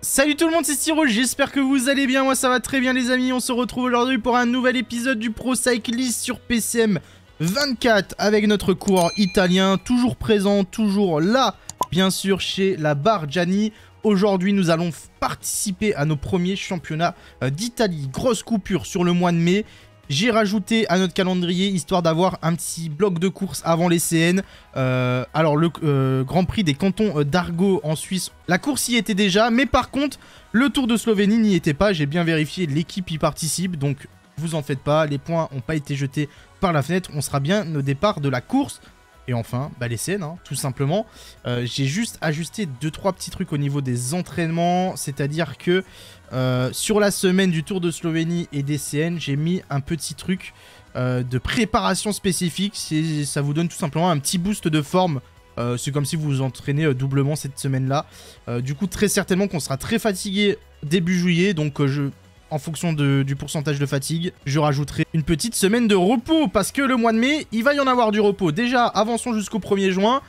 Salut tout le monde, c'est Styro, j'espère que vous allez bien, moi ça va très bien les amis, on se retrouve aujourd'hui pour un nouvel épisode du Pro Cyclist sur PCM 24 avec notre coureur italien, toujours présent, toujours là, bien sûr chez la Gianni. Aujourd'hui, nous allons participer à nos premiers championnats euh, d'Italie. Grosse coupure sur le mois de mai. J'ai rajouté à notre calendrier, histoire d'avoir un petit bloc de course avant les CN. Euh, alors, le euh, Grand Prix des cantons euh, d'Argo en Suisse, la course y était déjà. Mais par contre, le Tour de Slovénie n'y était pas. J'ai bien vérifié, l'équipe y participe. Donc, vous en faites pas. Les points n'ont pas été jetés par la fenêtre. On sera bien au départ de la course. Et enfin, bah les scènes, hein, tout simplement. J'ai juste ajusté 2-3 petits trucs au niveau des entraînements. C'est-à-dire que euh, sur la semaine du Tour de Slovénie et des CN, j'ai mis un petit truc euh, de préparation spécifique. Ça vous donne tout simplement un petit boost de forme. Euh, c'est comme si vous vous entraînez doublement cette semaine-là. du coup, très certainement qu'on sera très fatigué début juillet. Donc, en fonction du pourcentage de fatigue, je rajouterai une petite semaine de repos. Parce que le mois de mai, il va y en avoir du repos. Déjà, avançons jusqu'au 1er juin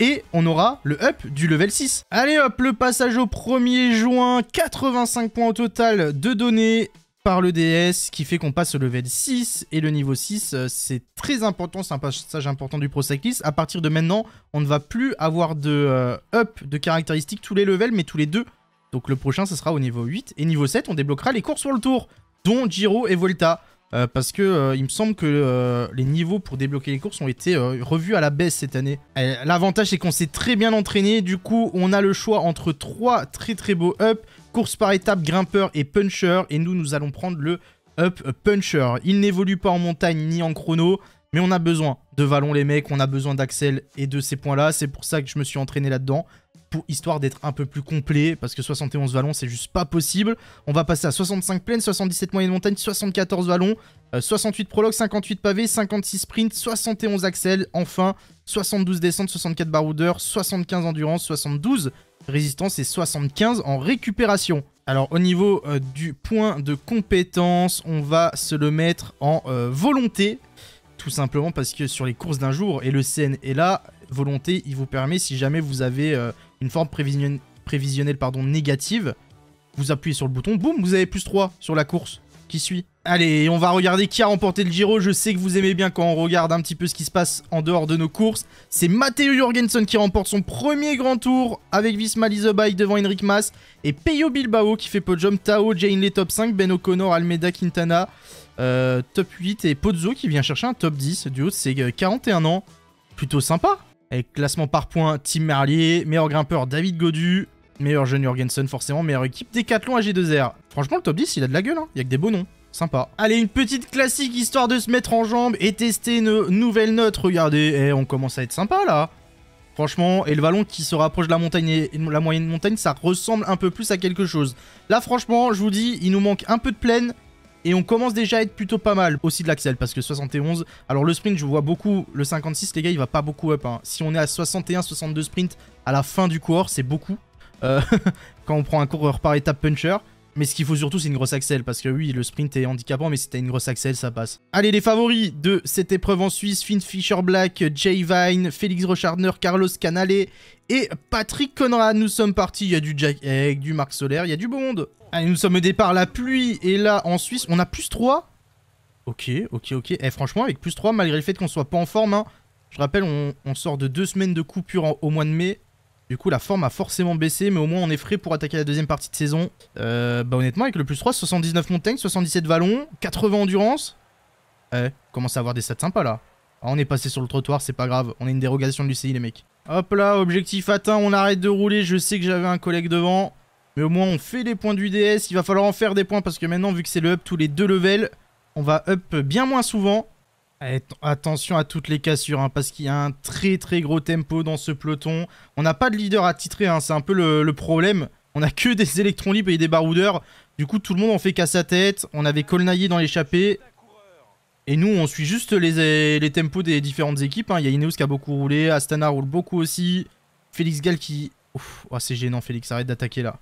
et on aura le up du level 6. Allez hop, le passage au 1er juin, 85 points au total de données par le DS qui fait qu'on passe au level 6 et le niveau 6 euh, c'est très important, c'est un passage important du Pro Cyclist. À partir de maintenant, on ne va plus avoir de euh, up de caractéristiques tous les levels mais tous les deux. Donc le prochain ce sera au niveau 8 et niveau 7 on débloquera les courses sur le tour dont Giro et Volta. Euh, parce que euh, il me semble que euh, les niveaux pour débloquer les courses ont été revus à la baisse cette année. L'avantage c'est qu'on s'est très bien entraîné, du coup on a le choix entre trois très très beaux up, course par étape, grimpeur et puncher, et nous nous allons prendre le up puncher. Il n'évolue pas en montagne ni en chrono, mais on a besoin de Vallon les mecs, on a besoin d'Axel et de ces points là, c'est pour ça que je me suis entraîné là-dedans pour, histoire d'être un peu plus complet, parce que 71 vallons, c'est juste pas possible. On va passer à 65 plaines, 77 moyennes montagne, 74 vallons, 68 euh, prologues, 58 pavés, 56 sprints, 71 axels, enfin 72 descentes, 64 baroudeurs, 75 endurance, 72 résistance et 75 en récupération. Alors au niveau euh, du point de compétence, on va se le mettre en euh, volonté, tout simplement parce que sur les courses d'un jour, et le CN est là, volonté, il vous permet, si jamais vous avez une forme prévisionnelle pardon, négative, vous appuyez sur le bouton, boum, vous avez plus 3 sur la course qui suit. Allez, on va regarder qui a remporté le Giro. Je sais que vous aimez bien quand on regarde un petit peu ce qui se passe en dehors de nos courses. C'est Matteo Jorgensen qui remporte son premier grand tour avec Visma Bike devant Henrik Mas. Et Peyo Bilbao qui fait podium. Tao, Jane les top 5. Ben O'Connor, Almeida, Quintana euh, top 8. Et Pozzo qui vient chercher un top 10. Du haut, c'est euh, 41 ans. Plutôt sympa. Avec classement par point, Tim Merlier, meilleur grimpeur David Godu, meilleur jeune Jorgensen forcément, meilleure équipe Decathlon AG2R. Franchement le top 10 il a de la gueule, hein. il y a que des beaux noms. Sympa. Allez, une petite classique histoire de se mettre en jambes et tester une nouvelles notes. Regardez, eh, on commence à être sympa là. Franchement, et le vallon qui se rapproche de la montagne et la moyenne montagne, ça ressemble un peu plus à quelque chose. Là, franchement, je vous dis, il nous manque un peu de plaine, et on commence déjà à être plutôt pas mal aussi de l'axel parce que 71. Alors le sprint, je vois beaucoup. Le 56, les gars, il va pas beaucoup up. Hein. Si on est à 61, 62 sprint à la fin du cours, c'est beaucoup. Euh, quand on prend un coureur par étape puncher. Mais ce qu'il faut surtout, c'est une grosse axel. Parce que oui, le sprint est handicapant, mais si t'as une grosse axel, ça passe. Allez, les favoris de cette épreuve en Suisse Finn Fischer Black, Jay Vine, Félix Rochardner, Carlos Canale et Patrick Conrad. Nous sommes partis. Il y a du Jack Egg, du Marc Solaire, il y a du bon monde. Allez, ah, nous sommes au départ, la pluie et là en Suisse, on a plus 3 Ok, ok, ok. Et eh, franchement, avec plus 3, malgré le fait qu'on soit pas en forme, hein. je rappelle, on, sort de deux semaines de coupure au mois de mai. Du coup, la forme a forcément baissé, mais au moins on est frais pour attaquer la deuxième partie de saison. Euh, bah honnêtement, avec le plus 3, 79 montagnes, 77 vallons, 80 endurance. Eh, on commence à avoir des stats sympas là. Ah, on est passé sur le trottoir, c'est pas grave. On a une dérogation de l'UCI, les mecs. Hop là, objectif atteint, on arrête de rouler. Je sais que j'avais un collègue devant. Mais au moins, on fait les points du DS. Il va falloir en faire des points parce que maintenant, vu que c'est le up tous les deux levels, on va up bien moins souvent. attention à toutes les cassures, hein, parce qu'il y a un très très gros tempo dans ce peloton. On n'a pas de leader à titrer, hein, c'est un peu le, problème. On n'a que des électrons libres et des baroudeurs. Du coup, tout le monde en fait qu'à sa tête. On avait Colnaillé dans l'échappée. Et nous, on suit juste les, les tempos des différentes équipes. Hein. Il y a Ineos qui a beaucoup roulé. Astana roule beaucoup aussi. Félix Gall qui... Oh, c'est gênant, Félix. Arrête d'attaquer là.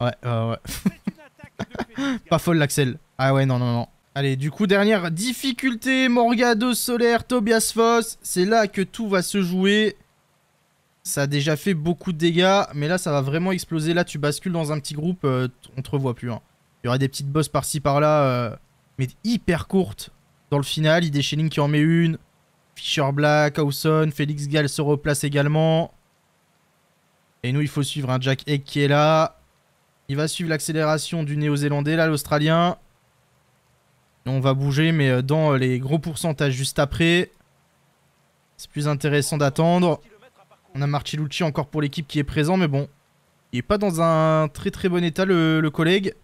Ouais, ouais. Pas folle l'Axel. Ah ouais, non, non, non. Allez, du coup, dernière difficulté, Morgado Solaire, Tobias Foss. C'est là que tout va se jouer. Ça a déjà fait beaucoup de dégâts, mais là, ça va vraiment exploser. Là, tu bascules dans un petit groupe, euh, on te revoit plus. Hein. Il y aura des petites bosses par-ci, par-là, euh, mais hyper courtes. Dans le final, il est Schelling qui en met une. Fischer, Black, Hausson, Félix Gall se replace également. Et nous, il faut suivre un hein. Jack Egg qui est là. Il va suivre l'accélération du néo-zélandais, là, l'australien. On va bouger, mais euh, dans euh, les gros pourcentages juste après. C'est plus intéressant d'attendre. On a Marcellucci encore pour l'équipe qui est présent, mais bon. Il n'est pas dans un très très bon état, le, collègue.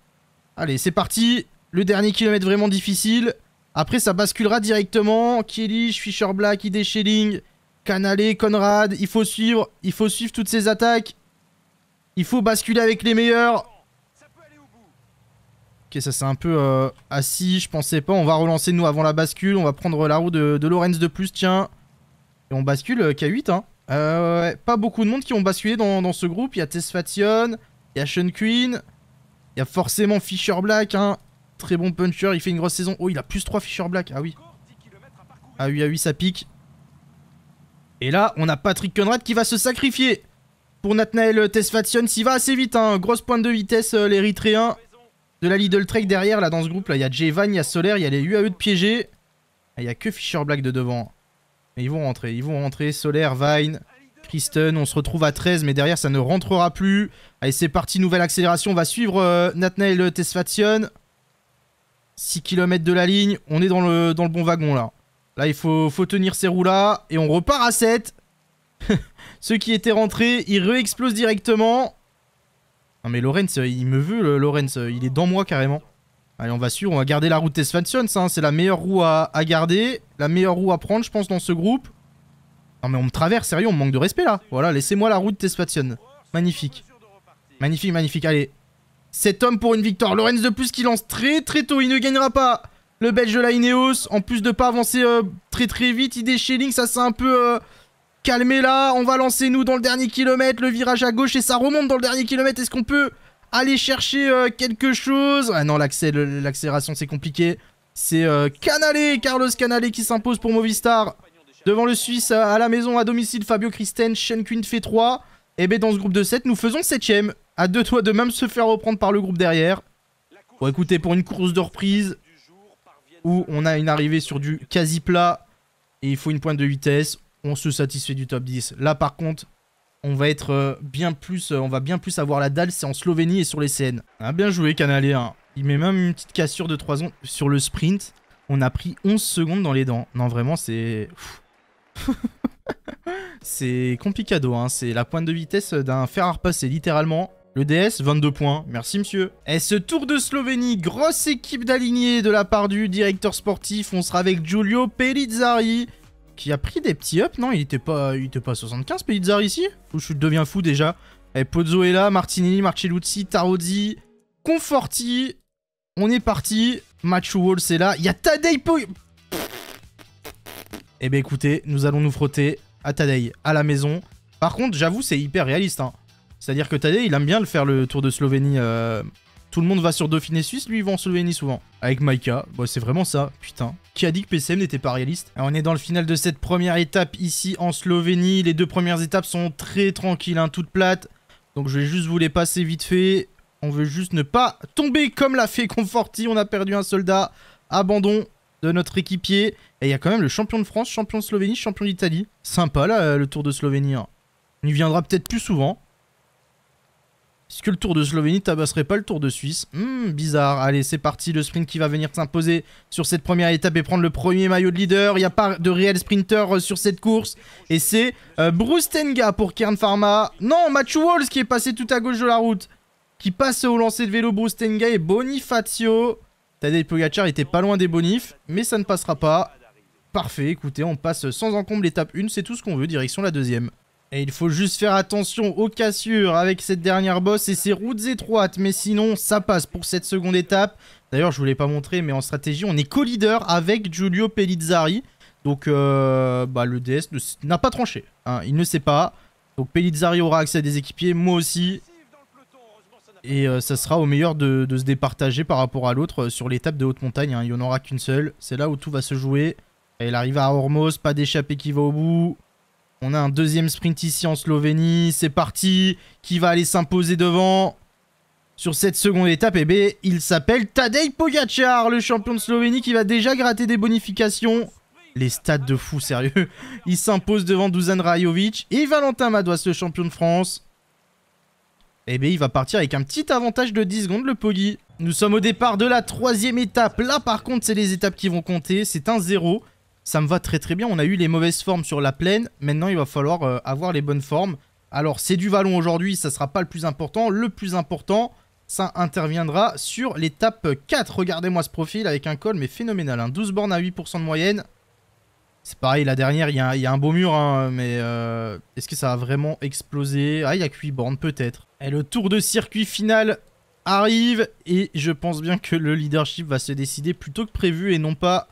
Allez, c'est parti. Le dernier kilomètre vraiment difficile. Après, ça basculera directement. Kelly, Fischer Black, Ide Schelling, Canale, Conrad. Il faut suivre. Il faut suivre toutes ces attaques. Il faut basculer avec les meilleurs. Ok, ça c'est un peu euh, assis, je pensais pas. On va relancer nous avant la bascule. On va prendre la roue de, Lorenz de plus, tiens. Et on bascule euh, K8. Hein. Euh, pas beaucoup de monde qui ont basculé dans, dans ce groupe. Il y a Tesfation, il y a Sean Queen, il y a forcément Fisher Black. Hein. Très bon puncher, il fait une grosse saison. Oh, il a plus 3 Fisher Black. Ah oui. Ah oui, ah oui, ça pique. Et là, on a Patrick Conrad qui va se sacrifier. Pour Natnael Tesfatsion, s'il va assez vite, hein. grosse pointe de vitesse euh, l'Érythréen de la Lidl Trek derrière, là, dans ce groupe, là, il y a Jevan, il y a Solaire, il y a les UAE de piégé. Ah, il y a que Fisher Black de devant. Mais ils vont rentrer, ils vont rentrer. Solaire, Vine, Kristen, on se retrouve à 13, mais derrière, ça ne rentrera plus. Allez, c'est parti, nouvelle accélération, on va suivre euh, Nathnael Tesfatsion. 6 km de la ligne, on est dans le, dans le bon wagon, là. Là, il faut, faut tenir ces roues-là, et on repart à 7. Ceux qui étaient rentrés, ils re-explosent directement. Non mais Lorenz, euh, il me veut, Lorenz. Euh, il est dans moi carrément. Allez, on va suivre. On va garder la route ça Hein. C'est la meilleure roue à, garder. La meilleure roue à prendre, je pense, dans ce groupe. Non mais on me traverse, sérieux, on manque de respect là. Voilà, laissez-moi la route Tesfations. Magnifique. Magnifique, magnifique. Allez. Cet homme pour une victoire. Lorenz de plus qui lance très très tôt. Il ne gagnera pas. Le belge de la Ineos. En plus de pas avancer euh, très très vite, il shelling. Ça, c'est un peu... Calmez-la, on va lancer nous dans le dernier kilomètre, le virage à gauche et ça remonte dans le dernier kilomètre. Est-ce qu'on peut aller chercher euh, quelque chose Ah non, l'accélération c'est compliqué. C'est euh, Canale, Carlos Canalé qui s'impose pour Movistar. Devant le Suisse à la maison, à domicile, Fabio Christen, Shen Quinn fait 3. Et eh bien dans ce groupe de 7, nous faisons 7ème. À deux toits de même se faire reprendre par le groupe derrière. Bon écoutez, pour une course de reprise où on a une arrivée sur du quasi plat et il faut une pointe de vitesse, on se satisfait du top 10. Là, par contre, on va être euh, bien plus, euh, on va bien plus avoir la dalle, c'est en Slovénie et sur les scènes. Ah, bien joué, Canalé. Il met même une petite cassure de 3 secondes sur le sprint. On a pris 11 secondes dans les dents. Non, vraiment, c'est... c'est complicado, hein. c'est la pointe de vitesse d'un fer à repasser, littéralement. Le DS, 22 points. Merci, monsieur. Et ce tour de Slovénie, grosse équipe d'alignés de la part du directeur sportif. On sera avec Giulio Pellizzari qui a pris des petits up Non, il était pas, il était pas 75 Pizzar, ici Ou je deviens fou déjà Et eh, Pozzo est là, Martinelli, Marcellucci, Tarodi, Conforti. On est parti. Match Wall, c'est là. Il y a Tadei et Eh ben écoutez, nous allons nous frotter à Tadei, à la maison. Par contre, j'avoue, c'est hyper réaliste. Hein. C'est-à-dire que Tadei, il aime bien le faire le tour de Slovénie... Euh, tout le monde va sur Dauphiné Suisse, lui il va en Slovénie souvent. Avec Maika, bah, c'est vraiment ça, putain. Qui a dit que PCM n'était pas réaliste On est dans le final de cette première étape ici en Slovénie. Les deux premières étapes sont très tranquilles, hein, toutes plates. Donc je vais juste vous les passer vite fait. On veut juste ne pas tomber comme l'a fait Conforti. On a perdu un soldat. Abandon de notre équipier. Et il y a quand même le champion de France, champion de Slovénie, champion d'Italie. Sympa là, le Tour de Slovénie. Il hein. On y viendra peut-être plus souvent. Est-ce que le Tour de Slovénie tabasserait pas le Tour de Suisse hmm, Bizarre. Allez, c'est parti, le sprint qui va venir s'imposer sur cette première étape et prendre le premier maillot de leader. Il n'y a pas de réel sprinter euh, sur cette course. Et c'est Brustenga euh, Bruce Tenga pour Kern Pharma. Non, Machu Walls qui est passé tout à gauche de la route. Qui passe au lancer de vélo Bruce Tenga et Bonifacio. Tadej Pogacar était pas loin des bonifs, mais ça ne passera pas. Parfait, écoutez, on passe sans encombre l'étape 1, c'est tout ce qu'on veut, direction la deuxième. Et il faut juste faire attention aux cassures avec cette dernière bosse et ses routes étroites. Mais sinon, ça passe pour cette seconde étape. D'ailleurs, je vous l'ai pas montré, mais en stratégie, on est co-leader avec Giulio Pellizzari. Donc, euh, bah, le DS n'a pas tranché. Hein. Il ne sait pas. Donc, Pellizzari aura accès à des équipiers, moi aussi. Et euh, ça sera au meilleur de, se départager par rapport à l'autre euh, sur l'étape de haute montagne. Hein. Il n'y en aura qu'une seule. C'est là où tout va se jouer. Elle arrive à Hormos, pas d'échappée qui va au bout. On a un deuxième sprint ici en Slovénie. C'est parti. Qui va aller s'imposer devant sur cette seconde étape Et eh bien, il s'appelle Tadej Pogacar, le champion de Slovénie qui va déjà gratter des bonifications. Les stats de fou, sérieux. Il s'impose devant Dusan Rajovic et Valentin Madouas, le champion de France. Et eh bien, il va partir avec un petit avantage de 10 secondes, le Poggy. Nous sommes au départ de la troisième étape. Là, par contre, c'est les étapes qui vont compter. C'est un 0 ça me va très très bien. On a eu les mauvaises formes sur la plaine, maintenant il va falloir euh, avoir les bonnes formes. Alors c'est du vallon aujourd'hui, ça ne sera pas le plus important. Le plus important, ça interviendra sur l'étape 4. Regardez-moi ce profil avec un col, mais phénoménal. 12 hein. bornes à 8% de moyenne. C'est pareil, la dernière, il y, a un beau mur, hein, mais euh, est-ce que ça va vraiment exploser Ah, il y a que 8 bornes, peut-être. Et le tour de circuit final arrive, et je pense bien que le leadership va se décider plutôt que prévu, et non pas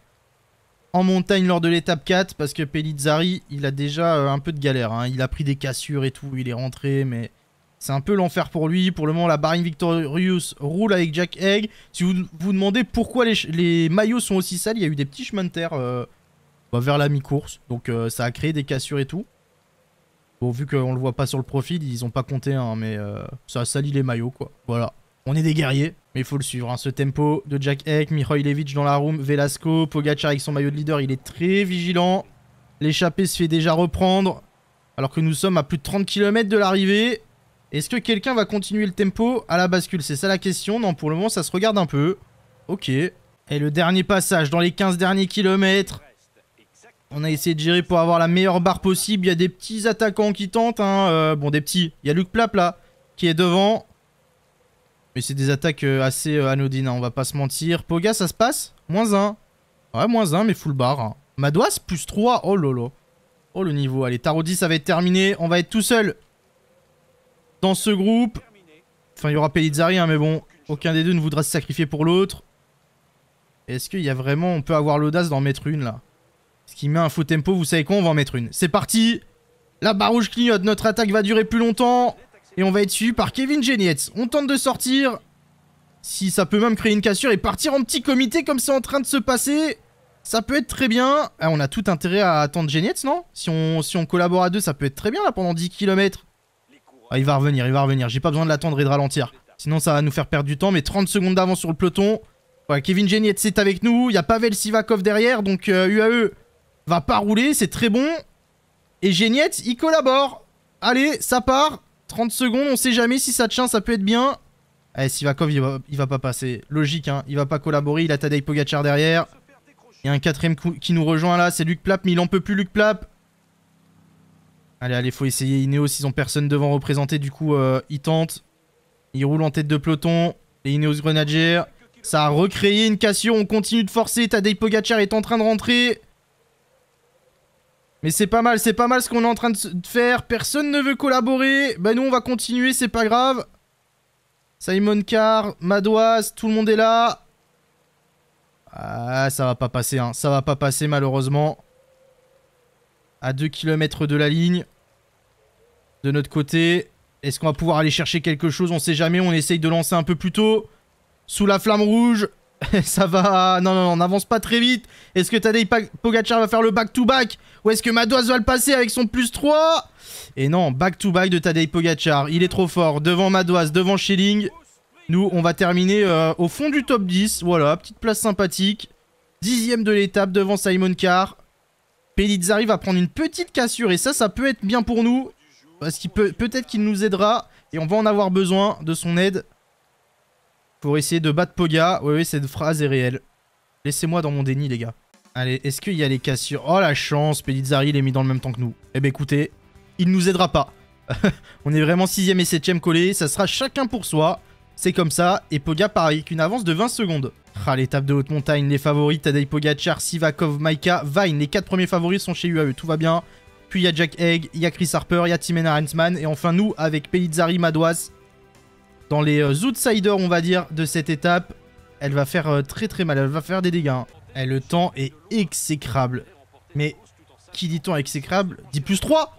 en montagne lors de l'étape 4 parce que Pelizzari, il a déjà euh, un peu de galère. Hein. Il a pris des cassures et tout, il est rentré, mais c'est un peu l'enfer pour lui. Pour le moment, la Barine Victorious roule avec Jack Egg. Si vous vous demandez pourquoi les, maillots sont aussi sales, il y a eu des petits chemins de terre euh, bah, vers la mi-course. Donc euh, ça a créé des cassures et tout. Bon, vu qu'on le voit pas sur le profil, ils ont pas compté, hein, mais ça a sali les maillots, quoi. Voilà. On est des guerriers, mais il faut le suivre. Hein. Ce tempo de Jack Eck, Levitch dans la room, Velasco, Pogacar avec son maillot de leader, il est très vigilant. L'échappée se fait déjà reprendre, alors que nous sommes à plus de 30 km de l'arrivée. Est-ce que quelqu'un va continuer le tempo à la bascule C'est ça la question. Non, pour le moment, ça se regarde un peu. Ok. Et le dernier passage dans les 15 derniers kilomètres. On a essayé de gérer pour avoir la meilleure barre possible. Il y a des petits attaquants qui tentent. Hein. Euh, bon, des petits. Il y a Luc Plap là, qui est devant c'est des attaques euh, assez euh, anodines, hein, on va pas se mentir. Poga, ça se passe Moins 1. Ouais, moins 1, mais full bar. Hein. madois plus 3. Oh lolo. Oh le niveau. Allez, Tarodi, ça va être terminé. On va être tout seul dans ce groupe. Enfin, il y aura Pellizzari, hein, mais bon, aucun des deux ne voudra se sacrifier pour l'autre. Est-ce qu'il y a vraiment... On peut avoir l'audace d'en mettre une, là Ce qui met un faux tempo, vous savez quoi On va en mettre une. C'est parti La barouche clignote, notre attaque va durer plus longtemps et on va être suivi par Kevin Genietz. On tente de sortir. Si ça peut même créer une cassure et partir en petit comité comme c'est en train de se passer. Ça peut être très bien. Ah, on a tout intérêt à attendre Genietz, non si on, si on collabore à deux, ça peut être très bien là pendant 10 km. Ah, il va revenir, il va revenir. J'ai pas besoin de l'attendre et de ralentir. Sinon, ça va nous faire perdre du temps. Mais 30 secondes d'avance sur le peloton. Ouais, Kevin Genietz est avec nous. Il y a Pavel Sivakov derrière. Donc, UAE euh, va pas rouler. C'est très bon. Et Genietz, il collabore. Allez, ça part. 30 secondes, on sait jamais si ça tient, ça peut être bien. Eh, Sivakov, il va, va pas passer. Logique, hein. Il va pas collaborer. Il a Tadej Pogachar derrière. Il y a un quatrième qui nous rejoint là. C'est Luc Plap, mais il en peut plus, Luc Plap. Allez, allez, faut essayer. Ineos, ils ont personne devant représenter Du coup, euh, ils tentent. Ils roulent en tête de peloton. Les Ineos Grenadiers. Ça a recréé une cassure. On continue de forcer. Tadej Pogachar est en train de rentrer. Mais c'est pas mal, c'est pas mal ce qu'on est en train de faire. Personne ne veut collaborer. Ben nous on va continuer, c'est pas grave. Simon Carr, Madoise, tout le monde est là. Ah, ça va pas passer, hein. ça va pas passer malheureusement. À 2 km de la ligne. De notre côté. Est-ce qu'on va pouvoir aller chercher quelque chose On sait jamais, on essaye de lancer un peu plus tôt. Sous la flamme rouge. ça va... Non, non, non, n'avance pas très vite. Est-ce que Tadej Pogachar va faire le back-to-back Ou est-ce que Madoise va le passer avec son plus 3 Et non, back-to-back de Tadej Pogachar. Il est trop fort. Devant Madoise, devant Schilling. Nous, on va terminer euh, au fond du top 10. Voilà, petite place sympathique. Dixième de l'étape devant Simon Carr. Pellizzari va prendre une petite cassure. Et ça, ça peut être bien pour nous. Parce qu'il peut... Peut-être qu'il nous aidera. Et on va en avoir besoin de son aide. Pour essayer de battre Poga. Oui, oui, cette phrase est réelle. Laissez-moi dans mon déni, les gars. Allez, est-ce qu'il y a les cassures Oh, la chance Pellizzari, il est mis dans le même temps que nous. Eh ben, écoutez, il nous aidera pas. On est vraiment 6 et 7 collé, collés. Ça sera chacun pour soi. C'est comme ça. Et Poga, pareil, qu'une avance de 20 secondes. Ah, l'étape de haute montagne, les favoris, Tadej Char Sivakov, Maika, Vine. Les 4 premiers favoris sont chez UAE, tout va bien. Puis il y a Jack Egg, il y a Chris Harper, il y a Timena Et enfin nous, avec Pelizzari, Madoise dans les euh, outsiders, on va dire, de cette étape. Elle va faire euh, très très mal, elle va faire des dégâts. Hein. Et le temps est exécrable. Mais qui dit temps exécrable dit plus 3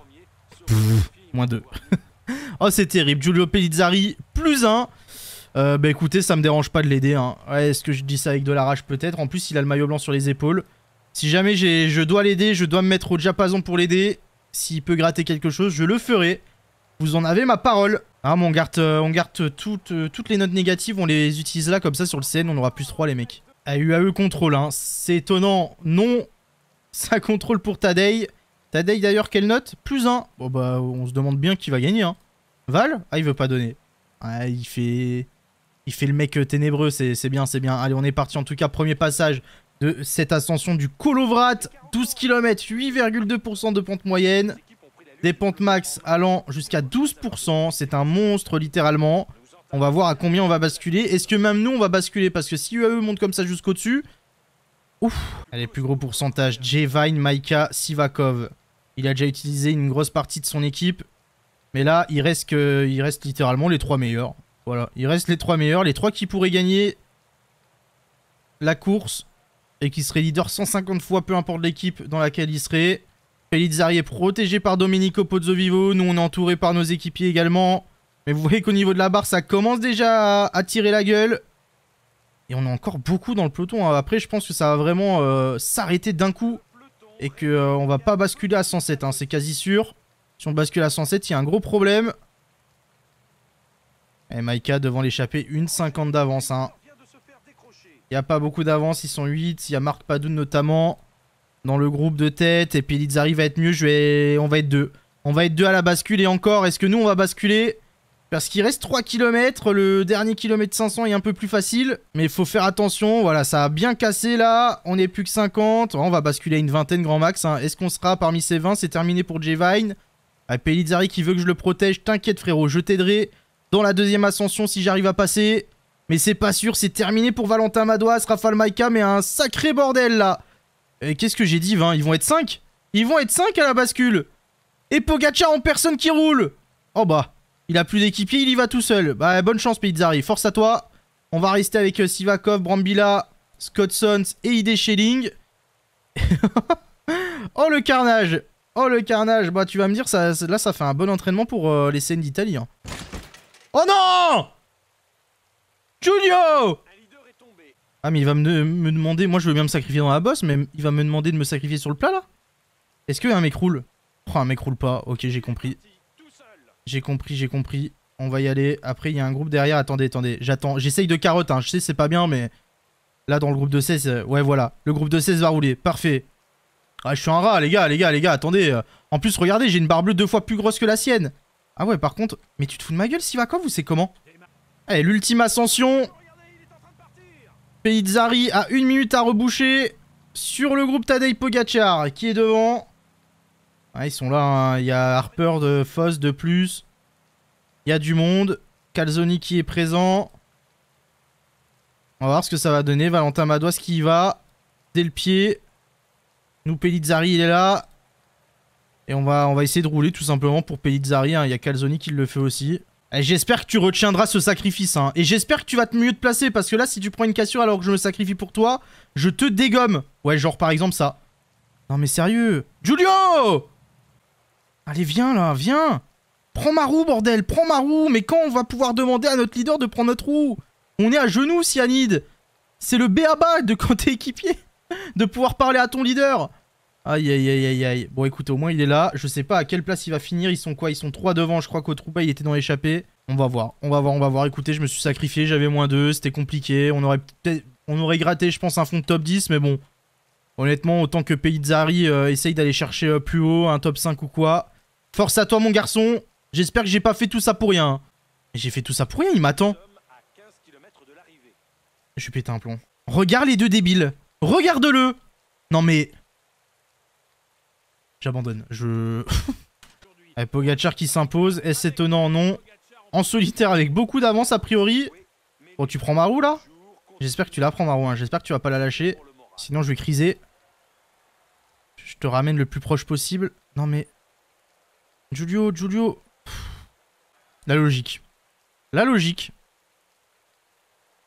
Moins 2. oh, c'est terrible. Giulio Pellizzari, plus 1. Euh, bah écoutez, ça me dérange pas de l'aider. Hein. Est-ce que je dis ça avec de la rage peut-être En plus, il a le maillot blanc sur les épaules. Si jamais je dois l'aider, je dois me mettre au diapason pour l'aider. S'il peut gratter quelque chose, je le ferai. Vous en avez ma parole. Ah bon, hein, on garde, euh, on garde toutes, euh, toutes les notes négatives, on les utilise là, comme ça sur le scène. on aura plus 3 les mecs. À UAE contrôle, hein. c'est étonnant. Non, ça contrôle pour Tadei. Tadei d'ailleurs, quelle note Plus 1. Bon bah, on se demande bien qui va gagner. Hein. Val Ah, il veut pas donner. Ah, il fait... Il fait le mec euh, ténébreux, c'est bien, c'est bien. Allez, on est parti en tout cas, premier passage de cette ascension du Kolovrat. 12 km, 8,2% de pente moyenne. Des pentes max allant jusqu'à 12%. C'est un monstre, littéralement. On va voir à combien on va basculer. Est-ce que même nous, on va basculer Parce que si UAE monte comme ça jusqu'au-dessus... Ouf Allez, plus gros pourcentage. J-Vine, Maika, Sivakov. Il a déjà utilisé une grosse partie de son équipe. Mais là, il reste, que, il reste littéralement les trois meilleurs. Voilà, il reste les trois meilleurs. Les trois qui pourraient gagner la course et qui seraient leader 150 fois, peu importe l'équipe dans laquelle il serait. Pellizzari est protégé par Domenico Pozzovivo. Nous, on est entouré par nos équipiers également. Mais vous voyez qu'au niveau de la barre, ça commence déjà à, tirer la gueule. Et on a encore beaucoup dans le peloton. Hein. Après, je pense que ça va vraiment euh, s'arrêter d'un coup. Et qu'on euh, on va pas basculer à 107. Hein, c'est quasi sûr. Si on bascule à 107, il y a un gros problème. Et eh, Maika devant l'échapper, une 50 d'avance. Hein. Il n'y a pas beaucoup d'avance. Ils sont 8. Il y a Marc Padoun notamment dans le groupe de tête et puis va être mieux, je vais... on va être deux. On va être deux à la bascule et encore, est-ce que nous on va basculer Parce qu'il reste 3 km, le dernier kilomètre 500 est un peu plus facile, mais il faut faire attention, voilà, ça a bien cassé là, on est plus que 50, on va basculer à une vingtaine grand max, hein. est-ce qu'on sera parmi ces 20 C'est terminé pour Jevine. Ah, Pellizzari qui veut que je le protège, t'inquiète frérot, je t'aiderai dans la deuxième ascension si j'arrive à passer. Mais c'est pas sûr, c'est terminé pour Valentin Madouas, Rafal Maïka, mais un sacré bordel là Qu'est-ce que j'ai dit, 20 Ils vont être 5 Ils vont être 5 à la bascule Et Pogacar en personne qui roule Oh bah, il a plus d'équipier, il y va tout seul. Bah, bonne chance, Pizzari. Force à toi. On va rester avec euh, Sivakov, Brambilla, Scott Sons et ID Schelling. oh, le carnage Oh, le carnage Bah, tu vas me dire, ça, là, ça fait un bon entraînement pour euh, les scènes d'Italie. Hein. Oh non Julio ah, mais il va me, me, demander. Moi, je veux bien me sacrifier dans la bosse, mais il va me demander de me sacrifier sur le plat là Est-ce qu'un mec roule Oh, un mec roule pas. Ok, j'ai compris. J'ai compris, j'ai compris. On va y aller. Après, il y a un groupe derrière. Attendez, attendez. J'attends. J'essaye de carotte. Hein. Je sais, c'est pas bien, mais là, dans le groupe de 16. Euh, ouais, voilà. Le groupe de 16 va rouler. Parfait. Ah, je suis un rat, les gars, les gars, les gars. Attendez. Euh. En plus, regardez, j'ai une barbe bleue deux fois plus grosse que la sienne. Ah, ouais, par contre. Mais tu te fous de ma gueule, Sivakov, ou c'est comment Eh l'ultime ascension. Pizzari a une minute à reboucher sur le groupe Tadei Pogacar qui est devant. ils sont là, hein. il y a Harper de Foss de plus. Il y a du monde. Calzoni qui est présent. On va voir ce que ça va donner. Valentin Madois qui y va. Dès le pied. Nous, Pellizzari, il est là. Et on va, on va essayer de rouler tout simplement pour Pellizzari. Hein. Il y a Calzoni qui le fait aussi. Eh, j'espère que tu retiendras ce sacrifice. Hein. Et j'espère que tu vas te mieux te placer. Parce que là, si tu prends une cassure alors que je me sacrifie pour toi, je te dégomme. Ouais, genre par exemple ça. Non mais sérieux. Julio Allez, viens là, viens Prends ma roue, bordel Prends ma roue Mais quand on va pouvoir demander à notre leader de prendre notre roue On est à genoux, Cyanide C'est le béaba de quand t'es équipier De pouvoir parler à ton leader Aïe, aïe, aïe, aïe, aïe. Bon, écoutez, au moins, il est là. Je sais pas à quelle place il va finir. Ils sont quoi Ils sont 3 devant. Je crois qu'au troupe, il était dans l'échappée. On va voir. On va voir, on va voir. Écoutez, je me suis sacrifié. J'avais moins 2. C'était compliqué. On aurait peut-être... On aurait gratté, je pense, un fond de top 10. Mais bon, honnêtement, autant que Pizzari euh, essaye d'aller chercher euh, plus haut, un top 5 ou quoi. Force à toi, mon garçon. J'espère que j'ai pas fait tout ça pour rien. J'ai fait tout ça pour rien. Il m'attend. Je suis pété un plomb. Regarde les deux débiles. Regarde-le. Non, mais... J'abandonne. Je... Pogacar qui s'impose. Est-ce étonnant Non. En solitaire avec beaucoup d'avance a priori. Bon, tu prends ma roue là J'espère que tu la prends ma roue. Hein. J'espère que tu vas pas la lâcher. Sinon, je vais criser. Je te ramène le plus proche possible. Non mais... Giulio, Giulio... La logique. La logique.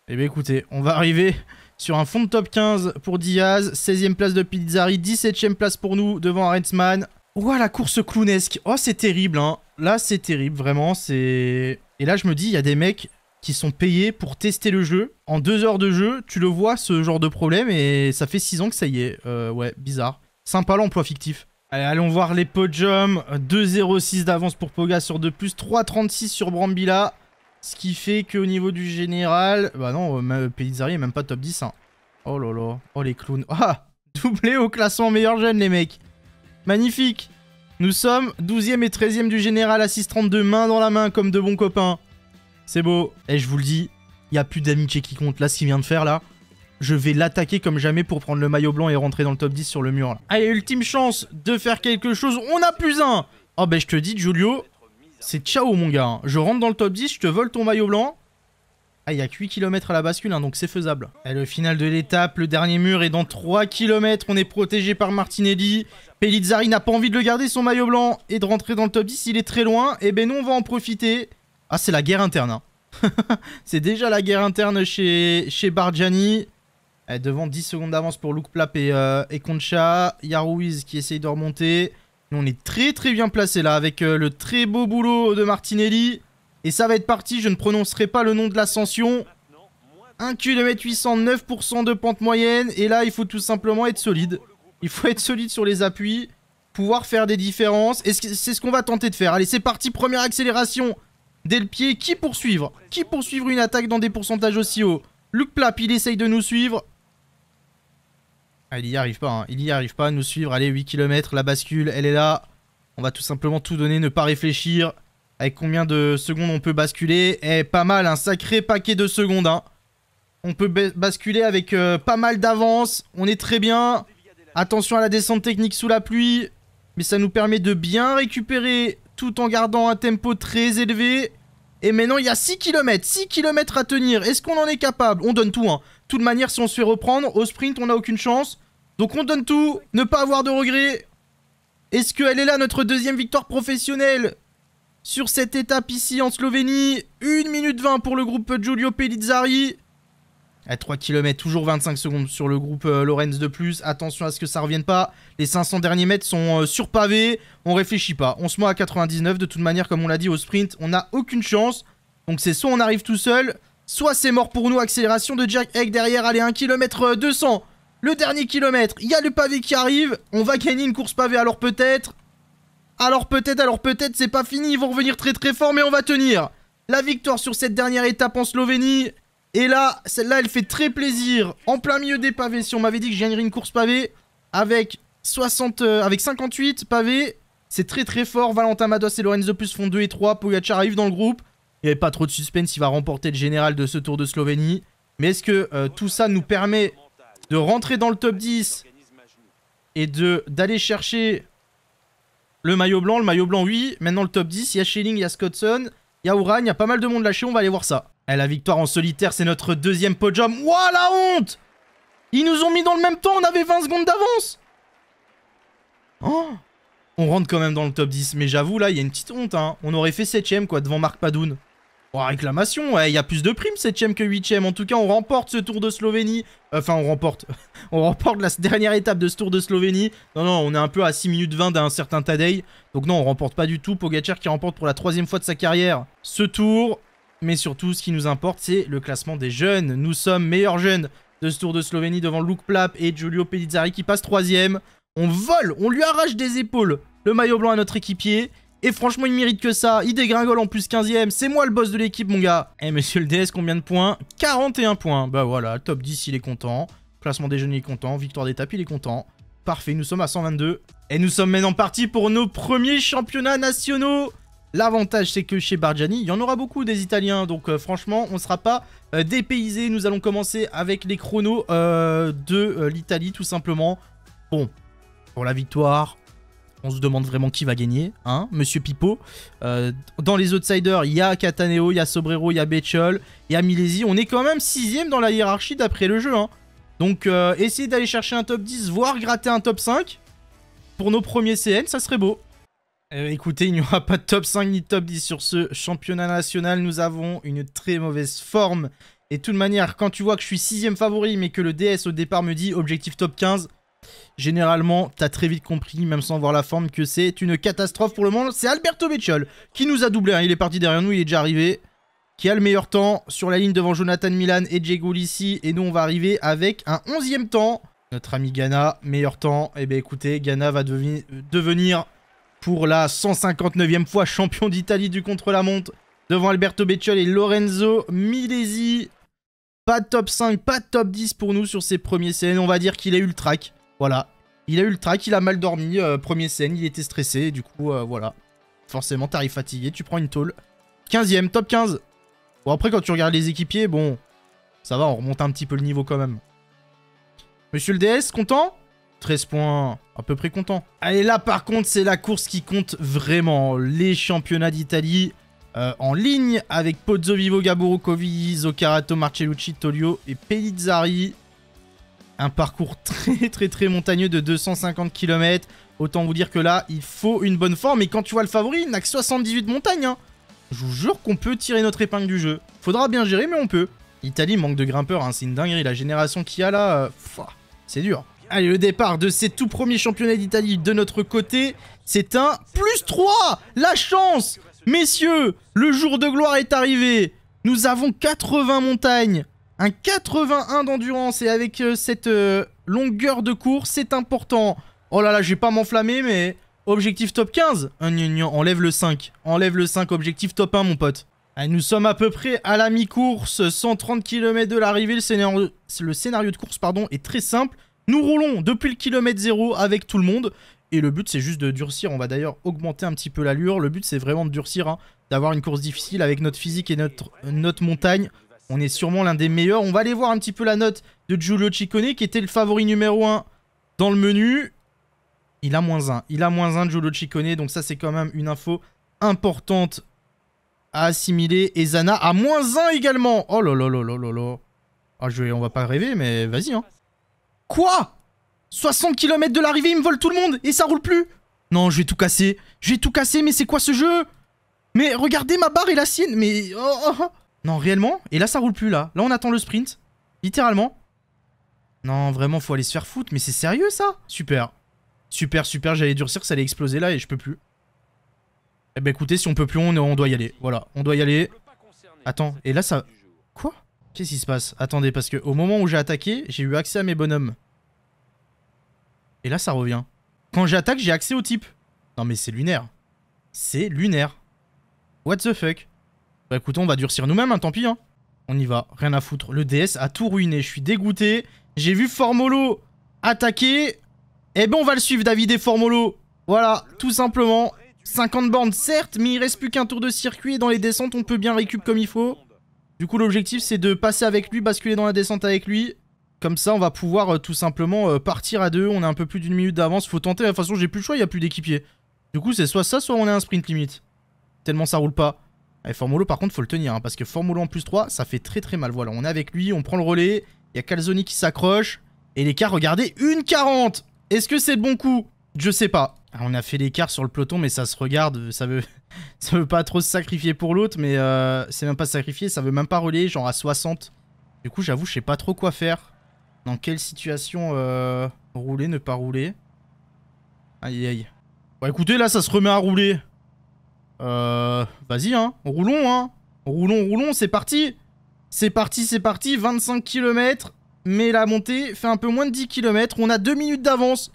Eh bien écoutez, on va arriver sur un fond de top 15 pour Diaz, 16e place de Pizzari, 17e place pour nous devant Arensman. Oh la course clownesque. Oh, c'est terrible, hein. Là, c'est terrible, vraiment. C'est. Et là, je me dis, il y a des mecs qui sont payés pour tester le jeu. En deux heures de jeu, tu le vois, ce genre de problème, et ça fait six ans que ça y est. Euh, ouais, bizarre. Sympa l'emploi fictif. Allez, allons voir les podiums. 2-0-6 d'avance pour Poga sur 2+, 3,36 sur Brambilla. Ce qui fait qu'au niveau du général... Bah non, euh, Pellizzari est même pas top 10. Hein. Oh là là. Oh les clowns. Ah Doublé au classement meilleur jeune, les mecs. Magnifique. Nous sommes 12e et 13e du général à deux main dans la main, comme de bons copains. C'est beau. Et je vous le dis, il n'y a plus d'amitié qui compte. Là, ce qu'il vient de faire, là, je vais l'attaquer comme jamais pour prendre le maillot blanc et rentrer dans le top 10 sur le mur. Là. Allez, ultime chance de faire quelque chose. On a plus un Oh ben, je te dis, Julio c'est ciao mon gars. Hein. Je rentre dans le top 10, je te vole ton maillot blanc. Ah, il y a 8 km à la bascule, hein, donc c'est faisable. Et le final de l'étape, le dernier mur est dans 3 km. On est protégé par Martinelli. Pellizzari n'a pas envie de le garder, son maillot blanc, et de rentrer dans le top 10. Il est très loin. Et eh ben nous, on va en profiter. Ah, c'est la guerre interne. Hein. c'est déjà la guerre interne chez, chez Bargiani. Eh, devant 10 secondes d'avance pour Luke Plap et, euh, et Concha. Yarouiz qui essaye de remonter on est très très bien placé là avec euh, le très beau boulot de Martinelli. Et ça va être parti, je ne prononcerai pas le nom de l'ascension. 1 km 809% de pente moyenne. Et là, il faut tout simplement être solide. Il faut être solide sur les appuis. Pouvoir faire des différences. Et c'est ce qu'on va tenter de faire. Allez, c'est parti. Première accélération. Dès le pied. Qui poursuivre Qui poursuivre une attaque dans des pourcentages aussi hauts Luc Plap, il essaye de nous suivre. Ah, il y arrive pas, il hein. y arrive pas à nous suivre. Allez, 8 km, la bascule, elle est là. On va tout simplement tout donner, ne pas réfléchir. Avec combien de secondes on peut basculer Eh, pas mal, un sacré paquet de secondes. Hein. On peut basculer avec euh, pas mal d'avance. On est très bien. Attention à la descente technique sous la pluie. Mais ça nous permet de bien récupérer tout en gardant un tempo très élevé. Et maintenant, il y a 6 km, 6 km à tenir. Est-ce qu'on en est capable On donne tout, hein. De toute manière, si on se fait reprendre, au sprint, on n'a aucune chance. Donc on donne tout, ne pas avoir de regrets. Est-ce qu'elle est là, notre deuxième victoire professionnelle Sur cette étape ici, en Slovénie. 1 minute 20 pour le groupe Giulio Pellizzari. 3 km, toujours 25 secondes sur le groupe euh, Lorenz de plus. Attention à ce que ça revienne pas. Les 500 derniers mètres sont euh, sur pavé. On réfléchit pas. On se met à 99. De toute manière, comme on l'a dit au sprint, on n'a aucune chance. Donc c'est soit on arrive tout seul, soit c'est mort pour nous. Accélération de Jack Egg derrière. Allez, 1 km 200. Le dernier kilomètre. Il y a le pavé qui arrive. On va gagner une course pavée. Alors peut-être. Alors peut-être, alors peut-être, c'est pas fini. Ils vont revenir très très fort, mais on va tenir. La victoire sur cette dernière étape en Slovénie. Et là, celle-là, elle fait très plaisir. En plein milieu des pavés. Si on m'avait dit que je gagnerais une course pavée avec, 60, euh, avec 58 pavés, c'est très très fort. Valentin Mados et Lorenzo Plus font 2 et 3. Pogacar arrive dans le groupe. Il n'y avait pas trop de suspense. Il va remporter le général de ce Tour de Slovénie. Mais est-ce que euh, tout ça nous permet de rentrer dans le top 10 et d'aller chercher le maillot blanc Le maillot blanc, oui. Maintenant, le top 10, il y a Schelling, il y a Scottson, il y a Ouran, il y a pas mal de monde lâché. On va aller voir ça. Et eh, la victoire en solitaire, c'est notre deuxième podium. Waouh, la honte Ils nous ont mis dans le même temps, on avait 20 secondes d'avance oh On rentre quand même dans le top 10, mais j'avoue, là, il y a une petite honte. Hein. On aurait fait 7ème, quoi, devant Marc Padoun. Oh, réclamation, eh, il y a plus de primes 7ème que 8ème. En tout cas, on remporte ce Tour de Slovénie. Enfin, on remporte. on remporte la dernière étape de ce Tour de Slovénie. Non, non, on est un peu à 6 minutes 20 d'un certain Tadei. Donc non, on remporte pas du tout. Pogacar qui remporte pour la troisième fois de sa carrière ce Tour mais surtout ce qui nous importe c'est le classement des jeunes. Nous sommes meilleurs jeunes de ce Tour de Slovénie devant Luke Plap et Giulio Pellizzari qui passe troisième. On vole, on lui arrache des épaules le maillot blanc à notre équipier. Et franchement, il mérite que ça. Il dégringole en plus 15ème. C'est moi le boss de l'équipe, mon gars. Et eh, monsieur le DS, combien de points 41 points. Bah voilà, top 10, il est content. Classement des jeunes, il est content. Victoire d'étape, il est content. Parfait, nous sommes à 122. Et nous sommes maintenant partis pour nos premiers championnats nationaux. L'avantage, c'est que chez Bargiani, il y en aura beaucoup des Italiens. Donc, euh, franchement, on ne sera pas euh, dépaysé. Nous allons commencer avec les chronos euh, de l'Italie, tout simplement. Bon, pour la victoire, on se demande vraiment qui va gagner, hein, Monsieur Pipo. dans les outsiders, il y a Cataneo, il y a Sobrero, il y a Bechol, il y a Milesi. On est quand même sixième dans la hiérarchie d'après le jeu. Hein. Donc, essayez d'aller chercher un top 10, voire gratter un top 5 pour nos premiers CN, ça serait beau. Euh, écoutez, il n'y aura pas de top 5 ni de top 10 sur ce championnat national. Nous avons une très mauvaise forme. Et de toute manière, quand tu vois que je suis sixième favori, mais que le DS au départ me dit objectif top 15, généralement, t'as très vite compris, même sans voir la forme, que c'est une catastrophe pour le monde. C'est Alberto Becciol qui nous a doublé. Hein, il est parti derrière nous, il est déjà arrivé. Qui a le meilleur temps sur la ligne devant Jonathan Milan et Diego ici. Et nous, on va arriver avec un onzième temps. Notre ami Ghana, meilleur temps. Eh bien, écoutez, Ghana va devenir pour la 159e fois champion d'Italie du contre-la-montre devant Alberto Becciol et Lorenzo Milesi. Pas top 5, pas de top 10 pour nous sur ces premiers scènes. On va dire qu'il a eu le track. Voilà. Il a eu le track, il a mal dormi. Euh, premier scène, il était stressé. Du coup, euh, voilà. Forcément, t'arrives fatigué, tu prends une tôle. 15 e top 15. Bon, après, quand tu regardes les équipiers, bon, ça va, on remonte un petit peu le niveau quand même. Monsieur le DS, content 13 points, à peu près content. Allez, là, par contre, c'est la course qui compte vraiment. Les championnats d'Italie euh, en ligne avec Pozzo Vivo, Gaburukovic, Zoccarato, Marcellucci, Tolio et Pellizzari. Un parcours très, très, très montagneux de 250 km. Autant vous dire que là, il faut une bonne forme. Et quand tu vois le favori, il n'a que 78 montagnes. Hein. Je vous jure qu'on peut tirer notre épingle du jeu. Faudra bien gérer, mais on peut. Italie manque de grimpeurs, hein. c'est une dinguerie. La génération qu'il y a là, euh, c'est dur. Allez, ah, le départ de ces tout premiers championnats d'Italie de notre côté, c'est un plus 3 La chance Messieurs, le jour de gloire est arrivé Nous avons 80 montagnes, un 81 d'endurance, et avec euh, cette euh, longueur de course, c'est important. Oh là là, je vais pas m'enflammer, mais... Objectif top 15 Enlève le 5. Enlève le 5, objectif top 1, mon pote. Nous sommes à peu près à la mi-course, 130 km de l'arrivée. Le, le scénario de course pardon, est très simple. Nous roulons depuis le kilomètre zéro avec tout le monde. Et le but, c'est juste de durcir. On va d'ailleurs augmenter un petit peu l'allure. Le but, c'est vraiment de durcir, hein, d'avoir une course difficile avec notre physique et notre, montagne. On est sûrement l'un des meilleurs. On va aller voir un petit peu la note de Giulio Ciccone, qui était le favori numéro 1 dans le menu. Il a moins 1. Il a moins 1 Giulio Ciccone. Donc ça, c'est quand même une info importante à assimiler. Et Zana a moins 1 également. Oh là là là là là là. Ah, on va pas rêver, mais vas-y. Hein. Quoi 60 km de l'arrivée, ils me volent tout le monde et ça roule plus Non, je vais tout casser. Je vais tout casser, mais c'est quoi ce jeu Mais regardez ma barre et la sienne, mais... Oh, oh, oh. Non, réellement Et là, ça roule plus, là. Là, on attend le sprint. Littéralement. Non, vraiment, faut aller se faire foutre. Mais c'est sérieux, ça Super. Super, super. J'allais durcir, ça allait exploser, là, et je peux plus. Eh ben, écoutez, si on peut plus, on doit y aller. Voilà, on doit y aller. Attends, et là, ça... Quoi Qu'est-ce qui se passe Attendez, parce que au moment où j'ai attaqué, j'ai eu accès à mes bonhommes. Et là, ça revient. Quand j'attaque, j'ai accès au type. Non mais c'est lunaire. C'est lunaire. What the fuck Bah écoutez, on va durcir nous-mêmes, hein, tant pis. Hein. On y va, rien à foutre. Le DS a tout ruiné, je suis dégoûté. J'ai vu Formolo attaquer. Eh ben on va le suivre, David et Formolo. Voilà, tout simplement. 50 bornes, certes, mais il reste plus qu'un tour de circuit et dans les descentes, on peut bien récup comme il faut. Du coup, l'objectif, c'est de passer avec lui, basculer dans la descente avec lui. Comme ça, on va pouvoir euh, tout simplement euh, partir à deux. On a un peu plus d'une minute d'avance. Faut tenter. De toute façon, j'ai plus le choix, il n'y a plus d'équipier. Du coup, c'est soit ça, soit on a un sprint limite. Tellement ça roule pas. Et Formolo par contre, faut le tenir. Hein, parce que Formolo en plus 3, ça fait très très mal. Voilà, on est avec lui, on prend le relais. Il y a Calzoni qui s'accroche. Et les cas, regardez, 40. Est-ce que c'est le bon coup Je sais pas. Ah, on a fait l'écart sur le peloton, mais ça se regarde. Ça veut, ça veut pas trop se sacrifier pour l'autre, mais euh, c'est même pas sacrifié, Ça veut même pas rouler, genre à 60. Du coup, j'avoue, je sais pas trop quoi faire. Dans quelle situation euh, rouler, ne pas rouler. Aïe, aïe. Bon, bah, écoutez, là, ça se remet à rouler. Euh, vas-y, hein. Roulons, hein. Roulons, roulons, c'est parti. C'est parti, c'est parti. 25 km. Mais la montée fait un peu moins de 10 km. On a 2 minutes d'avance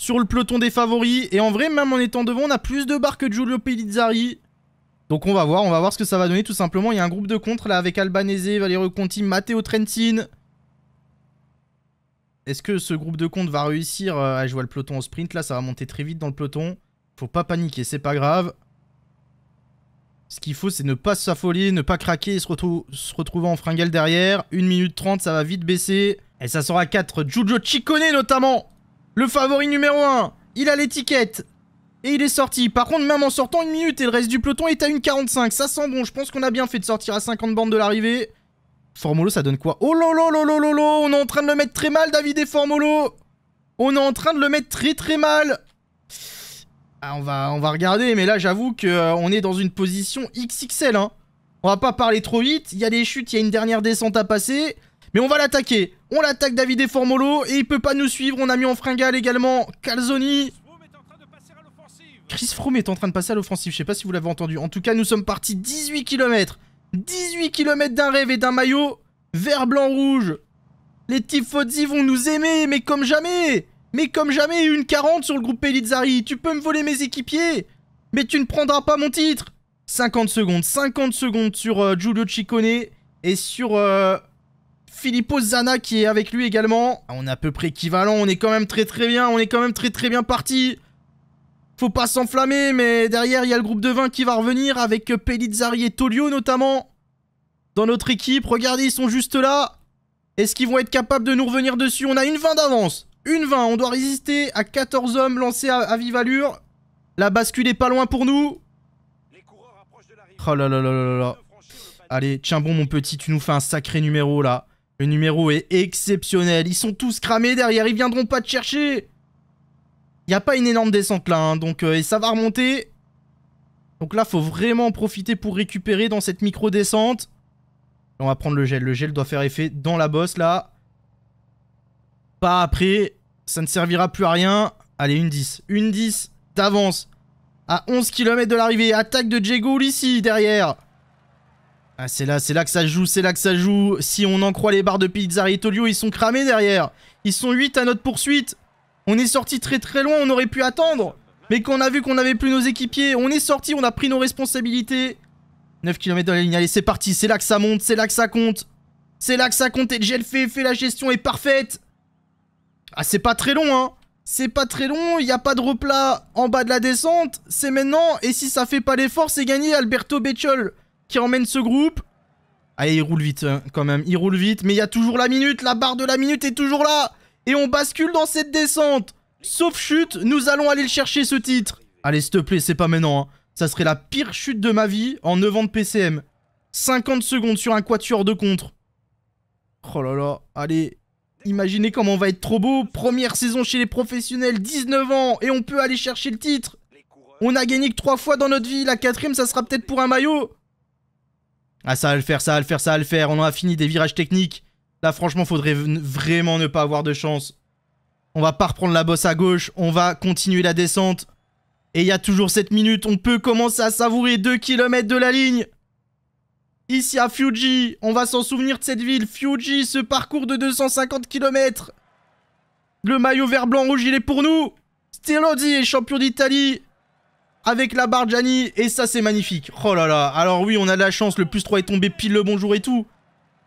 sur le peloton des favoris. Et en vrai, même en étant devant, on a plus de barres que Giulio Pellizzari. Donc on va voir, on va voir ce que ça va donner tout simplement. Il y a un groupe de contre là avec Albanese, Valerio Conti, Matteo Trentin. Est-ce que ce groupe de contre va réussir euh, à vois le peloton au sprint Là, ça va monter très vite dans le peloton. Faut pas paniquer, c'est pas grave. Ce qu'il faut, c'est ne pas s'affoler, ne pas craquer et se, retrouver en fringale derrière. 1 minute 30, ça va vite baisser. Et ça sera 4. Giulio Ciccone notamment le favori numéro 1, il a l'étiquette. Et il est sorti. Par contre, même en sortant une minute et le reste du peloton est à 45. Ça sent bon. Je pense qu'on a bien fait de sortir à 50 bandes de l'arrivée. Formolo, ça donne quoi Oh lolo, lolo, là On est en train de le mettre très mal, David et Formolo On est en train de le mettre très très mal ah, on, va, on va regarder, mais là, j'avoue qu'on euh, on est dans une position XXL. Hein. On va pas parler trop vite. Il y a des chutes, il y a une dernière descente à passer. Mais on va l'attaquer. On l'attaque David et Formolo et il peut pas nous suivre. On a mis en fringale également Calzoni. Chris Froome est en train de passer à l'offensive, je sais pas si vous l'avez entendu. En tout cas, nous sommes partis 18 km. 18 km d'un rêve et d'un maillot vert, blanc, rouge. Les Tifosi vont nous aimer, mais comme jamais Mais comme jamais, une 40 sur le groupe Pellizzari. Tu peux me voler mes équipiers, mais tu ne prendras pas mon titre 50 secondes, 50 secondes sur euh, Giulio Ciccone et sur euh, Filippo Zana qui est avec lui également. Ah, on est à peu près équivalent, on est quand même très très bien, on est quand même très très bien parti. Faut pas s'enflammer, mais derrière, il y a le groupe de 20 qui va revenir avec Pellizzari et Tolio notamment. Dans notre équipe, regardez, ils sont juste là. Est-ce qu'ils vont être capables de nous revenir dessus On a une 20 d'avance. Une 20, on doit résister à 14 hommes lancés à, vive allure. La bascule est pas loin pour nous. Oh là là là là là. Allez, tiens bon mon petit, tu nous fais un sacré numéro là. Le numéro est exceptionnel. Ils sont tous cramés derrière, ils viendront pas te chercher. Il n'y a pas une énorme descente là, hein. donc euh, et ça va remonter. Donc là, faut vraiment profiter pour récupérer dans cette micro-descente. On va prendre le gel. Le gel doit faire effet dans la bosse là. Pas après, ça ne servira plus à rien. Allez, une 10. Une 10 d'avance. À 11 km de l'arrivée, attaque de Diego ici derrière. Ah, c'est là, c'est là que ça joue, c'est là que ça joue. Si on en croit les barres de Pizza et Tolio, ils sont cramés derrière. Ils sont 8 à notre poursuite. On est sorti très très loin, on aurait pu attendre. Mais quand on a vu qu'on n'avait plus nos équipiers, on est sorti, on a pris nos responsabilités. 9 km dans la ligne, allez, c'est parti, c'est là que ça monte, c'est là que ça compte. C'est là que ça compte et le fait, fait la gestion est parfaite. Ah, c'est pas très long, hein. C'est pas très long, il n'y a pas de replat en bas de la descente. C'est maintenant, et si ça fait pas l'effort, c'est gagné Alberto Becciol qui emmène ce groupe. Allez, il roule vite hein, quand même. Il roule vite. Mais il y a toujours la minute. La barre de la minute est toujours là. Et on bascule dans cette descente. Sauf chute, nous allons aller le chercher ce titre. Allez, s'il te plaît, c'est pas maintenant. Hein. Ça serait la pire chute de ma vie en 9 ans de PCM. 50 secondes sur un quatuor de contre. Oh là là, allez. Imaginez comment on va être trop beau. Première saison chez les professionnels, 19 ans, et on peut aller chercher le titre. On a gagné que 3 fois dans notre vie. La quatrième, ça sera peut-être pour un maillot. Ah, ça le faire, ça le faire, ça à le faire. On en a fini des virages techniques. Là, franchement, faudrait vraiment ne pas avoir de chance. On va pas reprendre la bosse à gauche. On va continuer la descente. Et il y a toujours 7 minutes. On peut commencer à savourer 2 km de la ligne. Ici à Fuji. On va s'en souvenir de cette ville. Fuji, ce parcours de 250 km. Le maillot vert, blanc, rouge, il est pour nous. Stellodi est champion d'Italie avec la barre Gianni, et ça c'est magnifique. Oh là là, alors oui, on a de la chance, le plus 3 est tombé pile le bonjour et tout.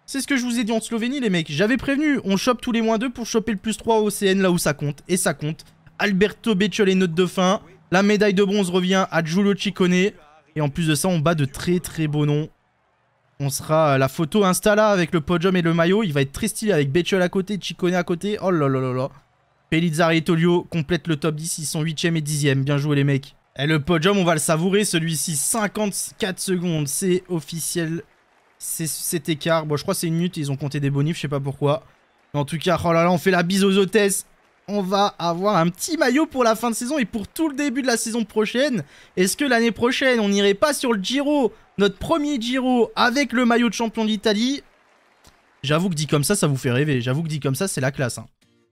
C'est ce que je vous ai dit en Slovénie les mecs, j'avais prévenu, on chope tous les moins 2 pour choper le plus 3 au CN là où ça compte, et ça compte. Alberto Becciol est de fin la médaille de bronze revient à Giulio Ciccone, et en plus de ça on bat de très très beaux noms. On sera euh, la photo Insta là avec le podium et le maillot, il va être très stylé avec Becciol à côté, Ciccone à côté, oh là là là là. Pelizzari et Tolio complètent le top 10, ils sont 8ème et 10ème, bien joué les mecs. Et eh, le podium, on va le savourer, celui-ci, 54 secondes, c'est officiel, c'est cet écart. Bon, je crois que c'est une minute, ils ont compté des bonifs, je sais pas pourquoi. en tout cas, oh là là, on fait la bise aux hôtesses. On va avoir un petit maillot pour la fin de saison et pour tout le début de la saison prochaine. Est-ce que l'année prochaine, on n'irait pas sur le Giro, notre premier Giro, avec le maillot de champion d'Italie J'avoue que dit comme ça, ça vous fait rêver. J'avoue que dit comme ça, c'est la classe. Hein.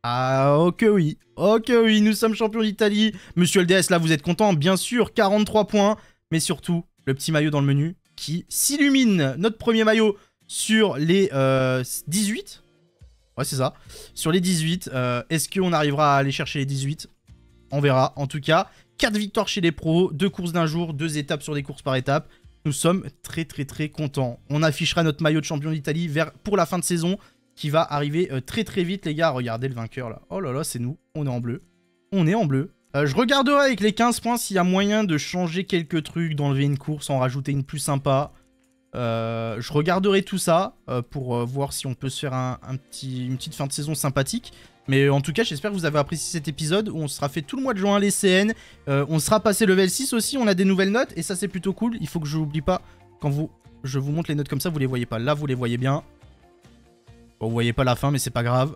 Ah, ok oui. Ok oui, nous sommes champions d'Italie. Monsieur LDS, là, vous êtes content, bien sûr, 43 points. Mais surtout, le petit maillot dans le menu qui s'illumine. Notre premier maillot sur les 18. Euh, ouais, c'est ça. Sur les 18. Euh, est-ce qu'on arrivera à aller chercher les 18 On verra. En tout cas, 4 victoires chez les pros, 2 courses d'un jour, 2 étapes sur des courses par étape. Nous sommes très très très contents. On affichera notre maillot de champion d'Italie pour la fin de saison qui va arriver euh, très très vite, les gars. Regardez le vainqueur, là. Oh là là, c'est nous. On est en bleu. On est en bleu. Euh, je regarderai avec les 15 points s'il y a moyen de changer quelques trucs, d'enlever une course, en rajouter une plus sympa. Euh, je regarderai tout ça pour voir si on peut se faire un, petit, une petite fin de saison sympathique. Mais en tout cas, j'espère que vous avez apprécié cet épisode où on sera fait tout le mois de juin les CN. on sera passé level 6 aussi, on a des nouvelles notes et ça c'est plutôt cool. Il faut que je n'oublie pas quand vous, je vous montre les notes comme ça, vous les voyez pas. Là, vous les voyez bien. Bon, vous voyez pas la fin, mais c'est pas grave.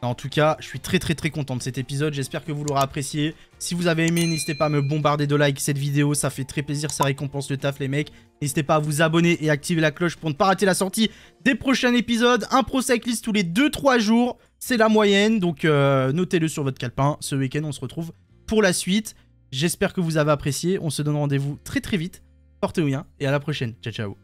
En tout cas, je suis très très très content de cet épisode, j'espère que vous l'aurez apprécié. Si vous avez aimé, n'hésitez pas à me bombarder de likes cette vidéo, ça fait très plaisir, ça récompense le taf les mecs. N'hésitez pas à vous abonner et activer la cloche pour ne pas rater la sortie des prochains épisodes. Un pro cycliste tous les 2-3 jours, c'est la moyenne, donc euh, notez-le sur votre calepin. Ce week-end, on se retrouve pour la suite. J'espère que vous avez apprécié, on se donne rendez-vous très très vite. Portez-vous bien et à la prochaine, ciao ciao